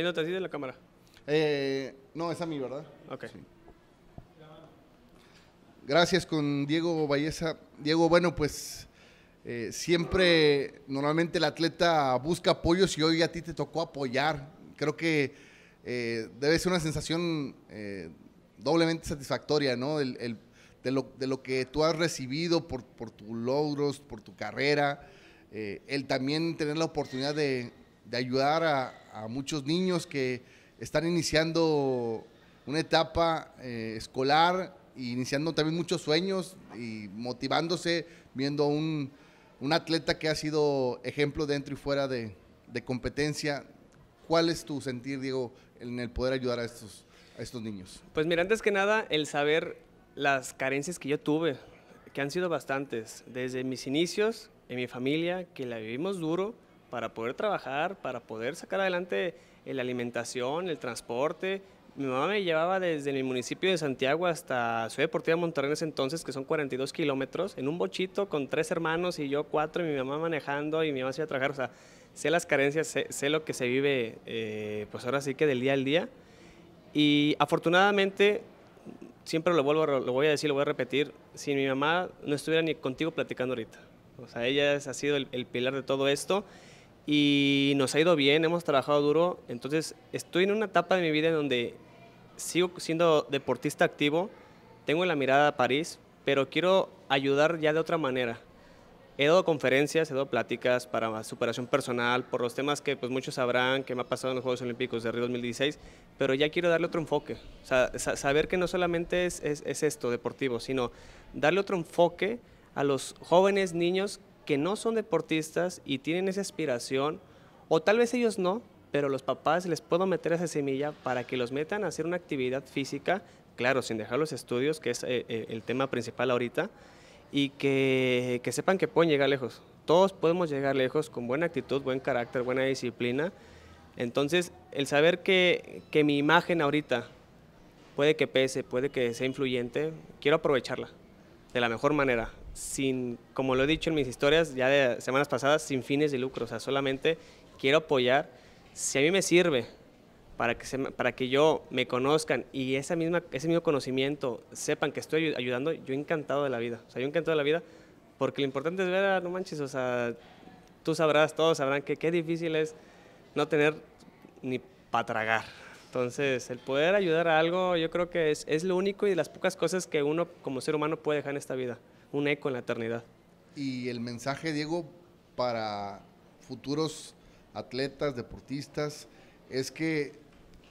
así de la cámara. Eh, no, es a mí, ¿verdad? Gracias con Diego Valleza. Diego, bueno, pues eh, siempre, normalmente el atleta busca apoyos y hoy a ti te tocó apoyar. Creo que eh, debe ser una sensación doblemente satisfactoria, ¿no? de, lo, lo, que tú has recibido por, por tus logros, por tu carrera. el también tener la oportunidad de, de ayudar a, muchos niños que están iniciando una etapa eh, escolar e iniciando también muchos sueños y motivándose viendo un, un atleta que ha sido ejemplo dentro y fuera de, de, competencia. ¿Cuál es tu sentir, Diego, en el poder ayudar a estos, a estos niños? Pues mira, antes que nada, el saber las carencias que yo tuve, que han sido bastantes, desde mis inicios en mi familia, que la vivimos duro, para poder trabajar, para poder sacar adelante la alimentación, el transporte. Mi mamá me llevaba desde el municipio de Santiago hasta su Deportiva Monterrey en ese entonces, que son 42 kilómetros, en un bochito con tres hermanos y yo cuatro, y mi mamá manejando y mi mamá se iba a trabajar. O sea, sé las carencias, sé, lo que se vive, eh, pues ahora sí que del día al día. Y afortunadamente, siempre lo, vuelvo, lo voy a decir, lo voy a repetir, si mi mamá no estuviera ni contigo platicando ahorita. O sea, ella ha sido el pilar de todo esto y nos ha ido bien, hemos trabajado duro, entonces estoy en una etapa de mi vida en donde sigo siendo deportista activo, tengo la mirada a París, pero quiero ayudar ya de otra manera. He dado conferencias, he dado pláticas para superación personal, por los temas que pues, muchos sabrán que me ha pasado en los Juegos Olímpicos de Río 2016, pero ya quiero darle otro enfoque. saber que no solamente es esto, deportivo, sino darle otro enfoque a los jóvenes niños que no son deportistas y tienen esa aspiración, o tal vez ellos no, pero los papás les puedo meter esa semilla para que los metan a hacer una actividad física, claro, sin dejar los estudios, que es eh, eh, el tema principal ahorita, y que, sepan que pueden llegar lejos. Todos podemos llegar lejos con buena actitud, buen carácter, buena disciplina. Entonces, el saber que, que mi imagen ahorita puede que pese, puede que sea influyente, quiero aprovecharla de la mejor manera sin, como lo he dicho en mis historias ya de semanas pasadas, sin fines de lucro, o sea, solamente quiero apoyar, si a mí me sirve para que, para que yo me conozcan y esa misma, ese mismo conocimiento sepan que estoy ayudando, yo encantado de la vida, o sea, yo encantado de la vida, porque lo importante es ver, a, ah, no manches, o sea, tú sabrás, todos sabrán que qué difícil es no tener ni para tragar. Entonces, el poder ayudar a algo, yo creo que es, es lo único y de las pocas cosas que uno como ser humano puede dejar en esta vida un eco en la eternidad. Y el mensaje, Diego, para futuros atletas, deportistas, es que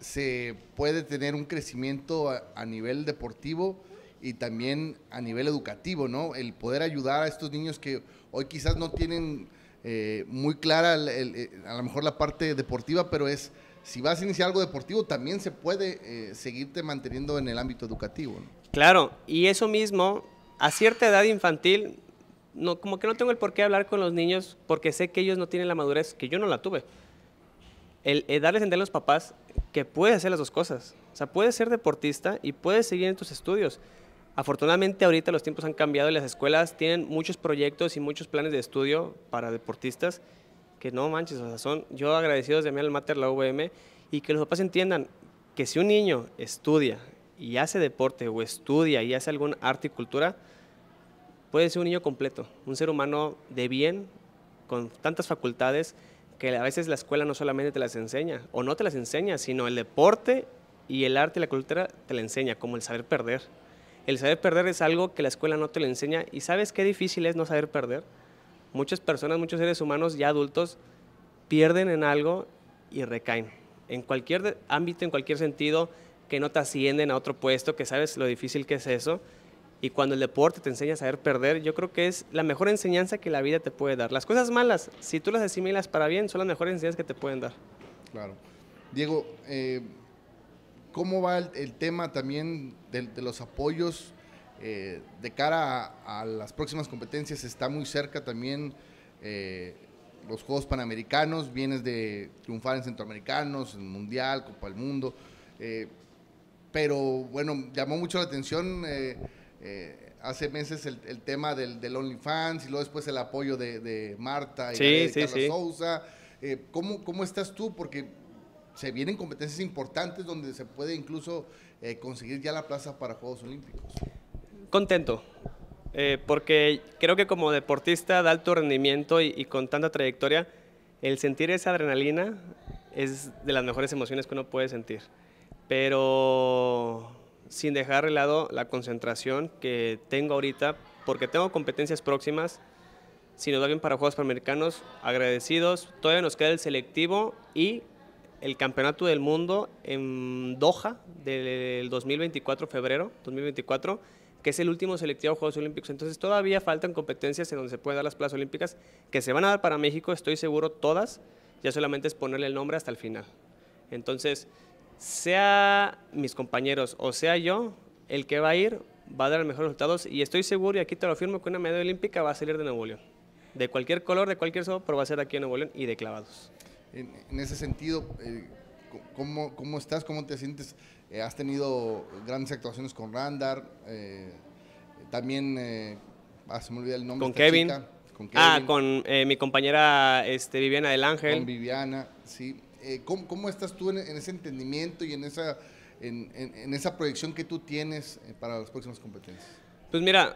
se puede tener un crecimiento a, nivel deportivo y también a nivel educativo, ¿no? El poder ayudar a estos niños que hoy quizás no tienen eh, muy clara eh, a lo mejor la parte deportiva, pero es, si vas a iniciar algo deportivo, también se puede eh, seguirte manteniendo en el ámbito educativo, ¿no? Claro, y eso mismo a cierta edad infantil, como que no tengo el por qué hablar con los niños porque sé que ellos no tienen la madurez, que yo no la tuve. El, darles a entender a los papás que puedes hacer las dos cosas. O sea, puedes ser deportista y puedes seguir en tus estudios. Afortunadamente ahorita los tiempos han cambiado y las escuelas tienen muchos proyectos y muchos planes de estudio para deportistas que no manches, o sea, son yo agradecidos de mi alma Mater, la UVM, y que los papás entiendan que si un niño estudia, y hace deporte o estudia y hace algún arte y cultura, puede ser un niño completo, un ser humano de bien, con tantas facultades que a veces la escuela no solamente te las enseña, o no te las enseña, sino el deporte y el arte y la cultura te la enseña, como el saber perder. El saber perder es algo que la escuela no te lo enseña y sabes qué difícil es no saber perder. Muchas personas, muchos seres humanos ya adultos pierden en algo y recaen. En cualquier ámbito, en cualquier sentido, que no te ascienden a otro puesto, que sabes lo difícil que es eso. Y cuando el deporte te enseña a saber perder, yo creo que es la mejor enseñanza que la vida te puede dar. Las cosas malas, si tú las asimilas para bien, son las mejores enseñanzas que te pueden dar. Claro. Diego, eh, ¿cómo va el, tema también de, los apoyos eh, de cara a, las próximas competencias? Está muy cerca también eh, los Juegos Panamericanos, vienes de triunfar en Centroamericanos, en Mundial, Copa del Mundo pero bueno, llamó mucho la atención eh, eh, hace meses el, tema del, del OnlyFans y luego después el apoyo de, Marta y de sí, Sousa. Eh, ¿cómo, ¿Cómo estás tú? Porque se vienen competencias importantes donde se puede incluso conseguir ya la plaza para Juegos Olímpicos. Contento, porque creo que como deportista de alto rendimiento y, y con tanta trayectoria, el sentir esa adrenalina es de las mejores emociones que uno puede sentir pero sin dejar de lado la concentración que tengo ahorita, porque tengo competencias próximas. Si nos va bien para Juegos Panamericanos, agradecidos. Todavía nos queda el selectivo y el Campeonato del Mundo en Doha del 2024, febrero 2024, que es el último selectivo de Juegos Olímpicos. Entonces todavía faltan competencias en donde se pueden dar las plazas olímpicas, que se van a dar para México, estoy seguro, todas. Ya solamente es ponerle el nombre hasta el final. Entonces, sea mis compañeros o sea yo, el que va a ir va a dar los mejores resultados y estoy seguro, y aquí te lo afirmo, que una medalla olímpica va a salir de Nuevo León. De cualquier color, de cualquier sopa, pero va a ser aquí en Nuevo León y de clavados. En, ese sentido, eh, ¿cómo, estás? ¿Cómo te sientes? Eh, has tenido grandes actuaciones con Randar, eh, también, ah, se me el nombre. Con ah, Kevin. con Ah, con mi compañera este, Viviana del Ángel. Con Viviana, sí. Eh, ¿cómo, estás tú en, ese entendimiento y en esa, en, esa proyección que tú tienes eh, para las próximas competencias? Pues mira,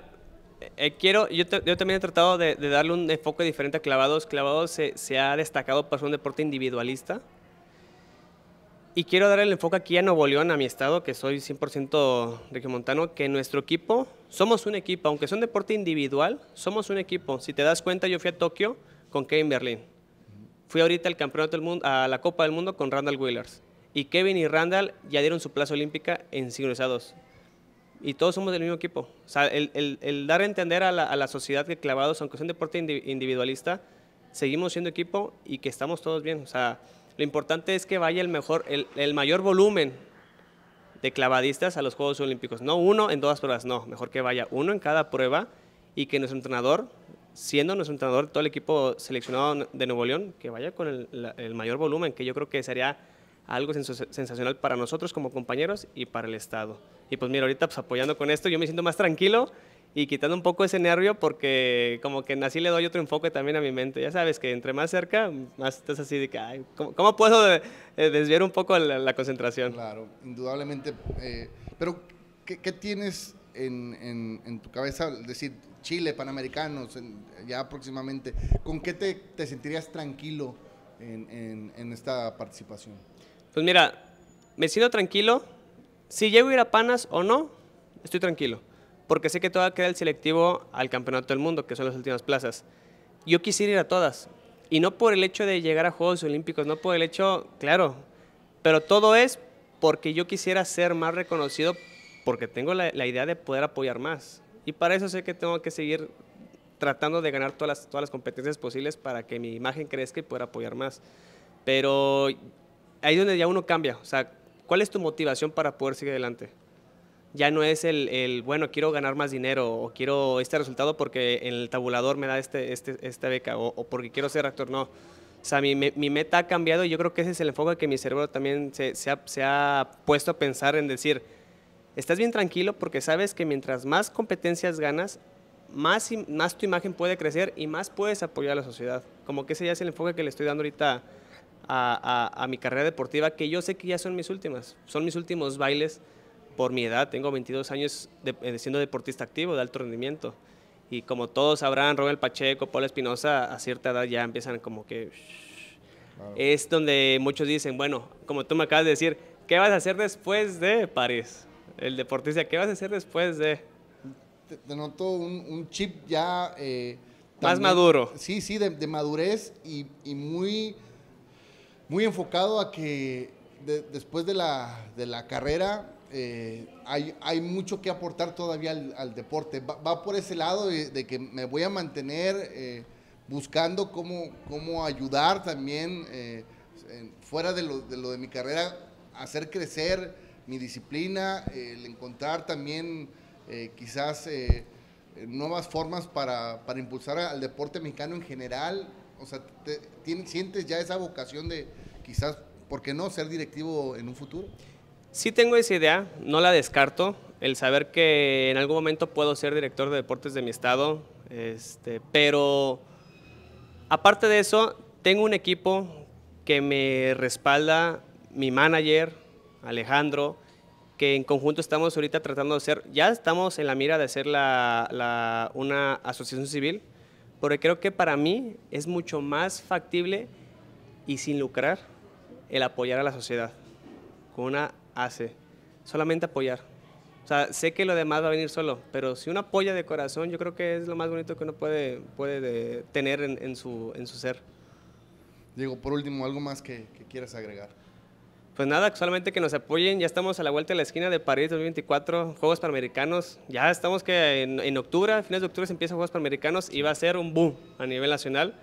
eh, quiero, yo, también he tratado de, darle un enfoque diferente a Clavados. Clavados se, ha destacado por ser un deporte individualista. Y quiero dar el enfoque aquí a Nuevo León, a mi estado, que soy 100% regiomontano, que nuestro equipo, somos un equipo, aunque es un deporte individual, somos un equipo. Si te das cuenta, yo fui a Tokio con Kevin Berlín. Fui ahorita al campeonato del mundo, a la Copa del Mundo con Randall Willers. Y Kevin y Randall ya dieron su plaza olímpica en sincronizados. Y todos somos del mismo equipo. O sea, el, dar a entender a la, sociedad que clavados, aunque sea un deporte individualista, seguimos siendo equipo y que estamos todos bien. O sea, lo importante es que vaya el mejor, el, el mayor volumen de clavadistas a los Juegos Olímpicos. No uno en todas pruebas, no. Mejor que vaya uno en cada prueba y que nuestro entrenador siendo nuestro entrenador todo el equipo seleccionado de Nuevo León, que vaya con el, mayor volumen, que yo creo que sería algo sensacional para nosotros como compañeros y para el Estado. Y pues mira, ahorita pues, apoyando con esto, yo me siento más tranquilo y quitando un poco ese nervio porque como que así le doy otro enfoque también a mi mente. Ya sabes que entre más cerca, más estás así de que, ay, ¿cómo, puedo eh, eh, desviar un poco la, concentración? Claro, indudablemente. Eh, pero, ¿qué, tienes en, en, tu cabeza, decir Chile, Panamericanos, ya próximamente, ¿con qué te, te sentirías tranquilo en, esta participación? Pues mira, me siento tranquilo. Si llego a ir a Panas o no, estoy tranquilo, porque sé que todo queda el selectivo al Campeonato del Mundo, que son las últimas plazas. Yo quisiera ir a todas, y no por el hecho de llegar a Juegos Olímpicos, no por el hecho, claro, pero todo es porque yo quisiera ser más reconocido porque tengo la, la, idea de poder apoyar más. Y para eso sé que tengo que seguir tratando de ganar todas las, todas las competencias posibles para que mi imagen crezca y poder apoyar más. Pero ahí es donde ya uno cambia. O sea, ¿cuál es tu motivación para poder seguir adelante? Ya no es el, el bueno, quiero ganar más dinero o quiero este resultado porque en el tabulador me da este, este, esta beca o, porque quiero ser actor. No. O sea, mi, mi, meta ha cambiado y yo creo que ese es el enfoque que mi cerebro también se, se, ha, se ha puesto a pensar en decir, estás bien tranquilo porque sabes que mientras más competencias ganas, más, tu imagen puede crecer y más puedes apoyar a la sociedad. Como que ese ya es el enfoque que le estoy dando ahorita a, mi carrera deportiva, que yo sé que ya son mis últimas, son mis últimos bailes por mi edad. Tengo 22 años eh, siendo deportista activo de alto rendimiento. Y como todos sabrán, Robert Pacheco, Paul Espinosa, a cierta edad ya empiezan como que... Es donde muchos dicen, bueno, como tú me acabas de decir, ¿qué vas a hacer después de París? el deportista. ¿Qué vas a hacer después de...? Te, noto un, chip ya... Eh, Más maduro. Sí, sí, de, madurez y, muy, muy enfocado a que después de la, carrera eh, hay, mucho que aportar todavía al, deporte. Va, por ese lado de, que me voy a mantener eh, buscando cómo, cómo ayudar también, fuera de lo, de mi carrera, hacer crecer mi disciplina, el encontrar también eh, quizás eh, nuevas formas para, para, impulsar al deporte mexicano en general. O sea, ¿sientes ya esa vocación de quizás, por qué no, ser directivo en un futuro? Sí tengo esa idea, no la descarto. El saber que en algún momento puedo ser director de deportes de mi estado, este, pero aparte de eso, tengo un equipo que me respalda, mi manager, Alejandro, que en conjunto estamos ahorita tratando de ser, ya estamos en la mira de ser una asociación civil, porque creo que para mí es mucho más factible y sin lucrar el apoyar a la sociedad, con una hace, solamente apoyar. O sea, sé que lo demás va a venir solo, pero si uno apoya de corazón, yo creo que es lo más bonito que uno puede, puede tener en, su, ser. Diego, por último, algo más que, que quieras agregar. Pues nada, actualmente que nos apoyen, ya estamos a la vuelta de la esquina de París 2024, Juegos Panamericanos, ya estamos que en, octubre, a fines de octubre se empiezan Juegos Panamericanos y va a ser un boom a nivel nacional,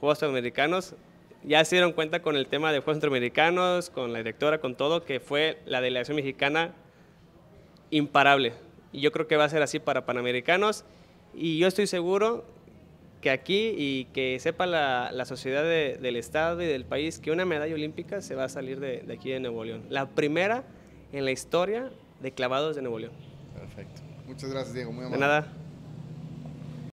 Juegos Panamericanos, ya se dieron cuenta con el tema de Juegos Centroamericanos, con la directora, con todo, que fue la delegación mexicana imparable. Y yo creo que va a ser así para Panamericanos. Y yo estoy seguro que aquí y que sepa la, sociedad del Estado y del país que una medalla olímpica se va a salir de, de, aquí de Nuevo León. La primera en la historia de clavados de Nuevo León. Perfecto. Muchas gracias, Diego. Muy amable. De nada.